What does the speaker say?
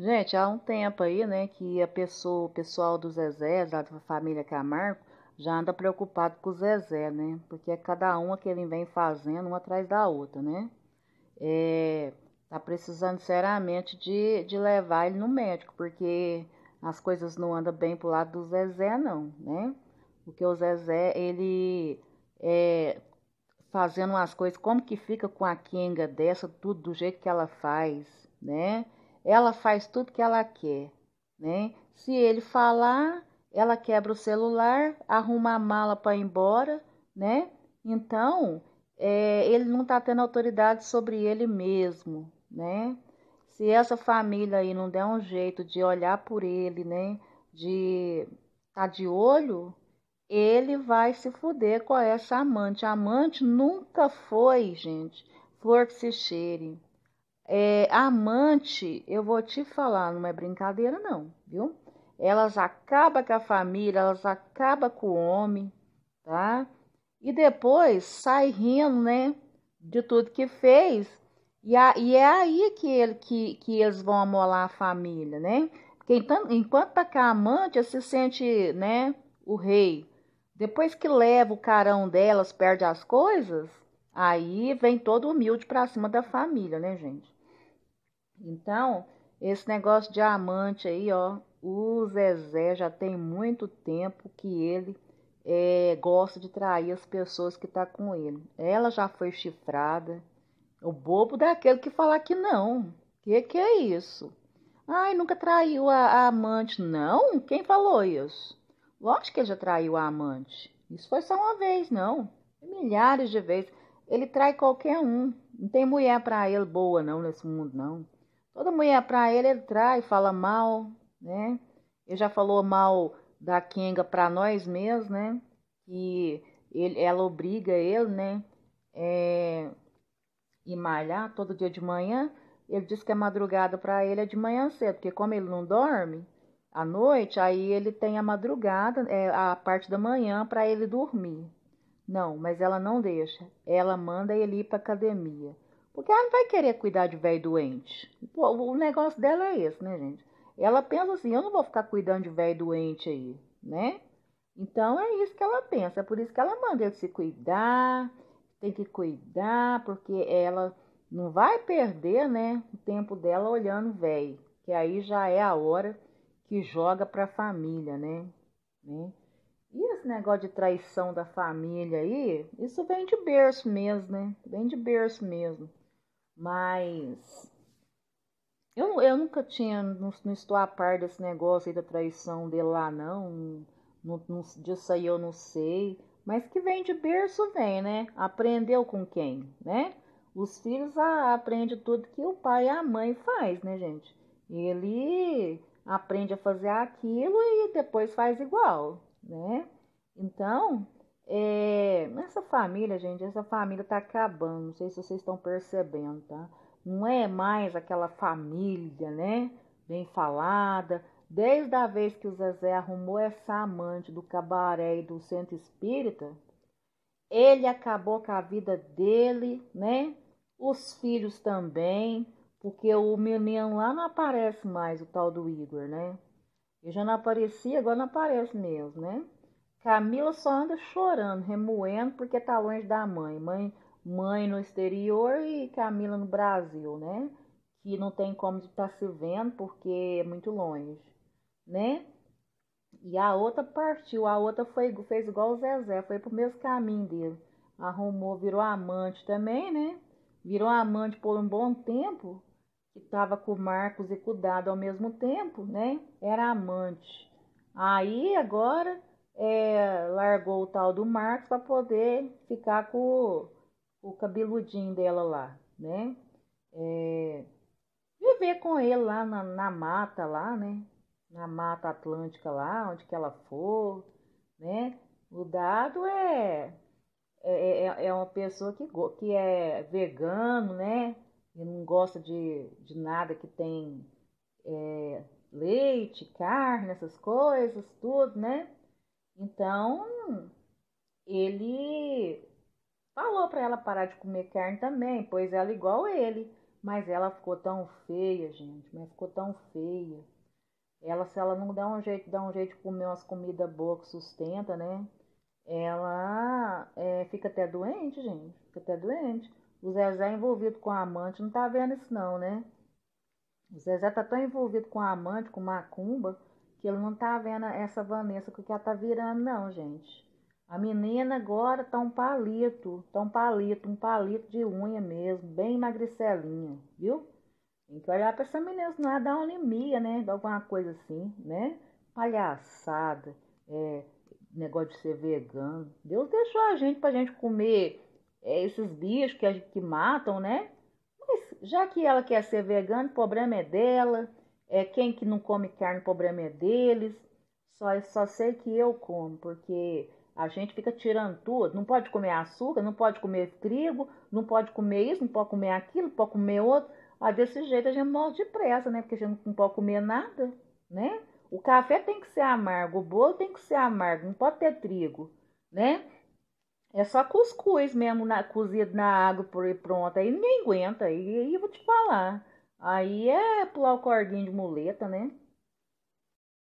Gente, há um tempo aí, né, que a pessoa, o pessoal do Zezé, da família Camargo, já anda preocupado com o Zezé, né? Porque é cada uma que ele vem fazendo, uma atrás da outra, né? É, tá precisando seriamente de, de levar ele no médico, porque as coisas não andam bem pro lado do Zezé, não, né? Porque o Zezé, ele é fazendo umas coisas, como que fica com a Kenga dessa, tudo do jeito que ela faz, né? Ela faz tudo que ela quer, né? Se ele falar, ela quebra o celular, arruma a mala para ir embora, né? Então, é, ele não está tendo autoridade sobre ele mesmo, né? Se essa família aí não der um jeito de olhar por ele, né? De tá de olho, ele vai se fuder com essa amante. A amante nunca foi, gente, flor que se cheire. É, a amante, eu vou te falar, não é brincadeira, não, viu? Elas acabam com a família, elas acabam com o homem, tá? E depois sai rindo, né? De tudo que fez. E, a, e é aí que, ele, que, que eles vão amolar a família, né? Porque então, enquanto tá com a amante, se sente, né? O rei. Depois que leva o carão delas, perde as coisas, aí vem todo humilde pra cima da família, né, gente? Então, esse negócio de amante aí, ó, o Zezé já tem muito tempo que ele é, gosta de trair as pessoas que tá com ele. Ela já foi chifrada. O bobo daquele que falar que não. Que que é isso? Ai, nunca traiu a, a amante. Não? Quem falou isso? Lógico que ele já traiu a amante. Isso foi só uma vez, não. Milhares de vezes. Ele trai qualquer um. Não tem mulher para ele boa, não, nesse mundo, não. Toda mulher para ele, ele trai, fala mal, né? Ele já falou mal da Kenga para nós mesmos, né? Que ele, ela obriga ele, né? É, e malhar todo dia de manhã. Ele diz que a é madrugada para ele é de manhã cedo, porque como ele não dorme à noite, aí ele tem a madrugada, é, a parte da manhã para ele dormir. Não, mas ela não deixa. Ela manda ele ir para academia. Porque ela não vai querer cuidar de velho doente. Pô, o negócio dela é esse, né, gente? Ela pensa assim: eu não vou ficar cuidando de velho doente aí, né? Então é isso que ela pensa, é por isso que ela manda ele se cuidar, tem que cuidar, porque ela não vai perder, né, o tempo dela olhando velho, que aí já é a hora que joga para a família, né? né? E esse negócio de traição da família aí, isso vem de berço mesmo, né? Vem de berço mesmo. Mas eu, eu nunca tinha, não, não, estou a par desse negócio aí da traição dele lá, não. não, não disso aí eu não sei. Mas que vem de berço, vem, né? Aprendeu com quem, né? Os filhos aprendem tudo que o pai e a mãe faz, né, gente? Ele aprende a fazer aquilo e depois faz igual, né? Então, é, essa família, gente, essa família tá acabando. Não sei se vocês estão percebendo, tá? Não é mais aquela família, né? Bem falada. Desde a vez que o Zezé arrumou essa amante do cabaré e do centro espírita, ele acabou com a vida dele, né? Os filhos também, porque o menino lá não aparece mais, o tal do Igor, né? Ele já não aparecia, agora não aparece mesmo, né? Camila só anda chorando, remoendo, porque tá longe da mãe. Mãe, mãe no exterior e Camila no Brasil, né? Que não tem como estar tá se vendo porque é muito longe, né? E a outra partiu, a outra foi, fez igual o Zezé, foi pro mesmo caminho dele. Arrumou, virou amante também, né? Virou amante por um bom tempo, que tava com Marcos e com Dado ao mesmo tempo, né? Era amante. Aí agora é, largou o tal do Marcos para poder ficar com o, o, cabeludinho dela lá, né? É, viver com ele lá na, na, mata lá, né? Na mata atlântica lá, onde que ela for, né? O dado é é, é, é, é uma pessoa que, que é vegano, né? E não gosta de, de nada que tem é, leite, carne, essas coisas, tudo, né? Então, ele falou para ela parar de comer carne também, pois ela é igual ele. Mas ela ficou tão feia, gente, mas ficou tão feia. Ela, se ela não dá um jeito, dá um jeito de comer umas comidas boas que sustenta, né? Ela é, fica até doente, gente. Fica até doente. O Zezé é envolvido com a amante não tá vendo isso, não, né? O Zezé tá tão envolvido com a amante, com macumba, que ele não tá vendo essa Vanessa que ela tá virando, não, gente. A menina agora tá um palito, tá um palito, um palito de unha mesmo, bem magricelinha, viu? Tem que olhar pra essa menina, senão ela dá uma anemia, né? Dá alguma coisa assim, né? Palhaçada, é, negócio de ser vegano. Deus deixou a gente pra gente comer é, esses bichos que, que matam, né? Mas já que ela quer ser vegana, o problema é dela. É, quem que não come carne, o problema é deles. Só, só sei que eu como, porque a gente fica tirando tudo. Não pode comer açúcar, não pode comer trigo, não pode comer isso, não pode comer aquilo, não pode comer outro. Mas ah, desse jeito a gente morre depressa, né? Porque a gente não pode comer nada, né? O café tem que ser amargo, o bolo tem que ser amargo, não pode ter trigo, né? É só cuscuz mesmo, na, cozido na água por aí pronto. Aí ninguém aguenta. Aí, aí eu vou te falar. Aí é pular o cordinho de muleta, né?